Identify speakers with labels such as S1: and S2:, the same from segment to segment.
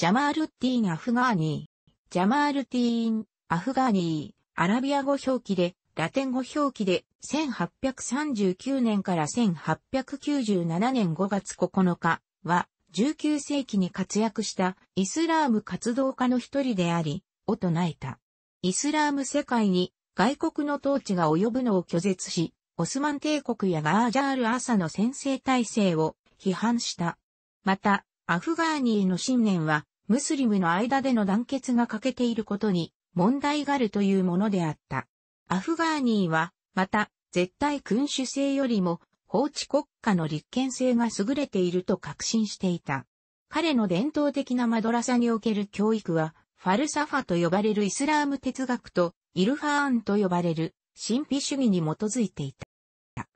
S1: ジャマールッティーン・アフガーニー。ジャマールティーン・アフガーニー。アラビア語表記で、ラテン語表記で、1839年から1897年5月9日は、19世紀に活躍したイスラーム活動家の一人であり、を唱えた。イスラーム世界に外国の統治が及ぶのを拒絶し、オスマン帝国やガージャール・アサの先制体制を批判した。また、アフガーニーの信念はムスリムの間での団結が欠けていることに問題があるというものであった。アフガーニーは、また、絶対君主制よりも、法治国家の立憲性が優れていると確信していた。彼の伝統的なマドラサにおける教育は、ファルサファと呼ばれるイスラーム哲学と、イルファーンと呼ばれる神秘主義に基づいていた。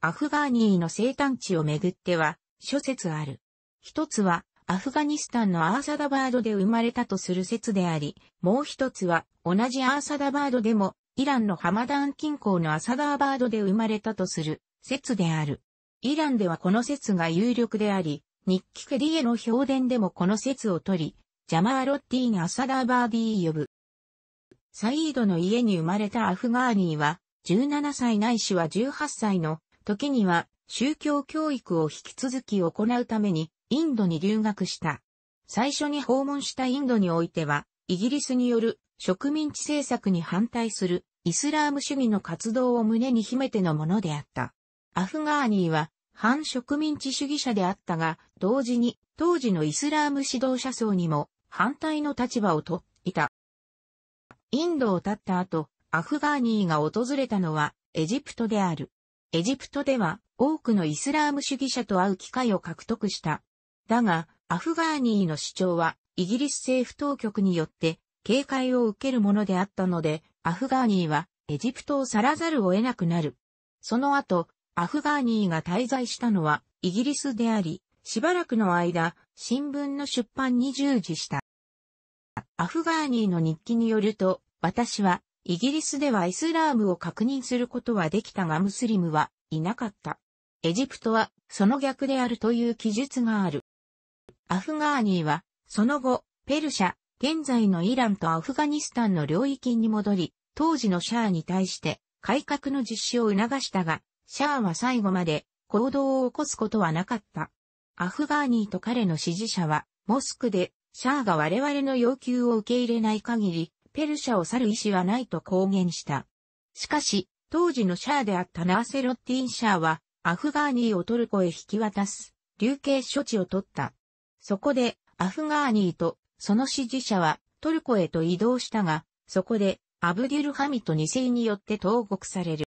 S1: アフガーニーの生誕地をめぐっては、諸説ある。一つは、アフガニスタンのアーサダバードで生まれたとする説であり、もう一つは同じアーサダバードでもイランのハマダン近郊のアサダーバードで生まれたとする説である。イランではこの説が有力であり、日記ケリエの評伝でもこの説を取り、ジャマーロッティーン・アサダーバーディー呼ぶ。サイードの家に生まれたアフガーニーは、17歳ないしは18歳の時には宗教教育を引き続き行うためにインドに留学した。最初に訪問したインドにおいては、イギリスによる植民地政策に反対するイスラーム主義の活動を胸に秘めてのものであった。アフガーニーは反植民地主義者であったが、同時に当時のイスラーム指導者層にも反対の立場をとっていた。インドを立った後、アフガーニーが訪れたのはエジプトである。エジプトでは多くのイスラーム主義者と会う機会を獲得しただが、アフガーニーの主張は、イギリス政府当局によって、警戒を受けるものであったので、アフガーニーは、エジプトを去らざるを得なくなる。その後、アフガーニーが滞在したのは、イギリスであり、しばらくの間、新聞の出版に従事した。アフガーニーの日記によると、私は、イギリスではイスラームを確認することはできたがムスリムはいなかった。エジプトは、その逆であるという記述がある。アフガーニーは、その後、ペルシャ、現在のイランとアフガニスタンの領域に戻り、当時のシャアに対して改革の実施を促したが、シャアは最後まで行動を起こすことはなかった。アフガーニーと彼の支持者は、モスクで、シャアが我々の要求を受け入れない限り、ペルシャを去る意思はないと公言した。しかし、当時のシャアであったナーセロッティン・シャアは、アフガーニーをトルコへ引き渡す、流刑処置を取った。そこで、アフガーニーと、その支持者は、トルコへと移動したが、そこで、アブデュルハミト2世によって投獄される。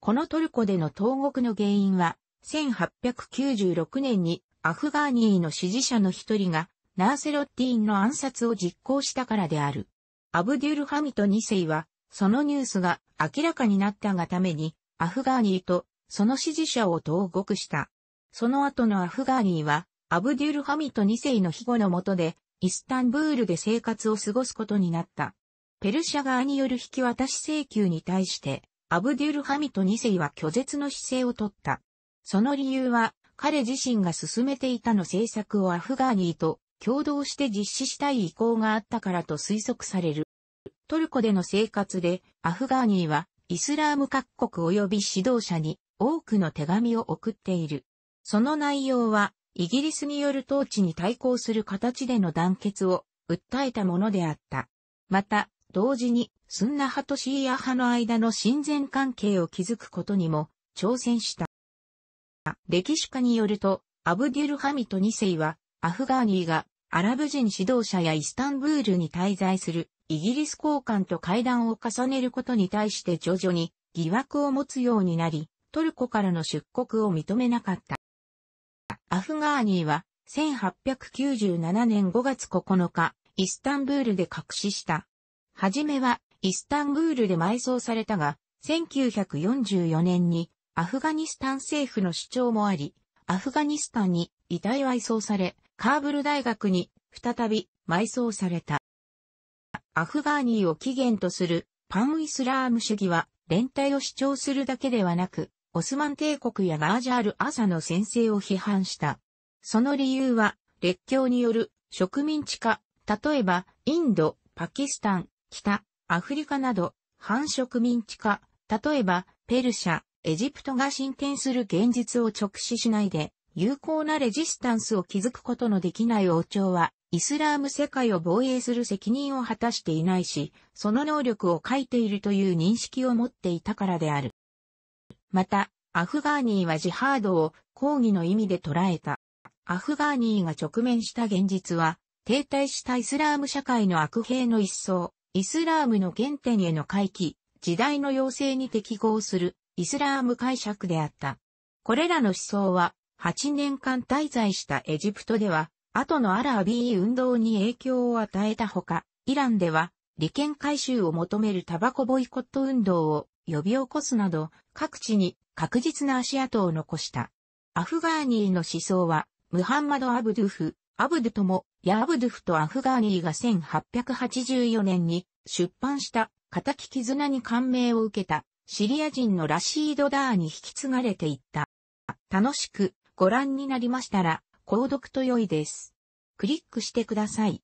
S1: このトルコでの投獄の原因は、1896年にアフガーニーの支持者の一人がナーセロッティンの暗殺を実行したからである。アブデュルハミト2世は、そのニュースが明らかになったがために、アフガーニーとその支持者を投獄した。その後のアフガーニーは、アブデュルハミト2世の庇護の下で、イスタンブールで生活を過ごすことになった。ペルシャ側による引き渡し請求に対して、アブデュルハミト2世は拒絶の姿勢をとった。その理由は、彼自身が進めていたの政策をアフガーニーと共同して実施したい意向があったからと推測される。トルコでの生活で、アフガーニーは、イスラーム各国及び指導者に多くの手紙を送っている。その内容は、イギリスによる統治に対抗する形での団結を訴えたものであった。また、同時に、スンナ派とシーア派の間の親善関係を築くことにも挑戦した。歴史家によると、アブデュルハミト2世は、アフガーニーがアラブ人指導者やイスタンブールに滞在するイギリス高官と会談を重ねることに対して徐々に疑惑を持つようになり、トルコからの出国を認めなかった。アフガーニーは1897年5月9日、イスタンブールで隠死した。はじめはイスタンブールで埋葬されたが、1944年にアフガニスタン政府の主張もあり、アフガニスタンに遺体は埋葬され、カーブル大学に再び埋葬された。アフガーニーを起源とするパンイスラーム主義は連帯を主張するだけではなく、オスマン帝国やマージャール・アサの先制を批判した。その理由は、列強による植民地化、例えば、インド、パキスタン、北、アフリカなど、反植民地化、例えば、ペルシャ、エジプトが進展する現実を直視しないで、有効なレジスタンスを築くことのできない王朝は、イスラーム世界を防衛する責任を果たしていないし、その能力を欠いているという認識を持っていたからである。また、アフガーニーはジハードを抗議の意味で捉えた。アフガーニーが直面した現実は、停滞したイスラーム社会の悪弊の一層、イスラームの原点への回帰、時代の要請に適合するイスラーム解釈であった。これらの思想は、8年間滞在したエジプトでは、後のアラビー運動に影響を与えたほか、イランでは、利権回収を求めるタバコボイコット運動を呼び起こすなど、各地に確実な足跡を残した。アフガーニーの思想は、ムハンマド・アブドゥフ、アブドゥとも、ヤアブドゥフとアフガーニーが1884年に出版した仇絆に感銘を受けたシリア人のラシード・ダーに引き継がれていった。楽しくご覧になりましたら、購読と良いです。クリックしてください。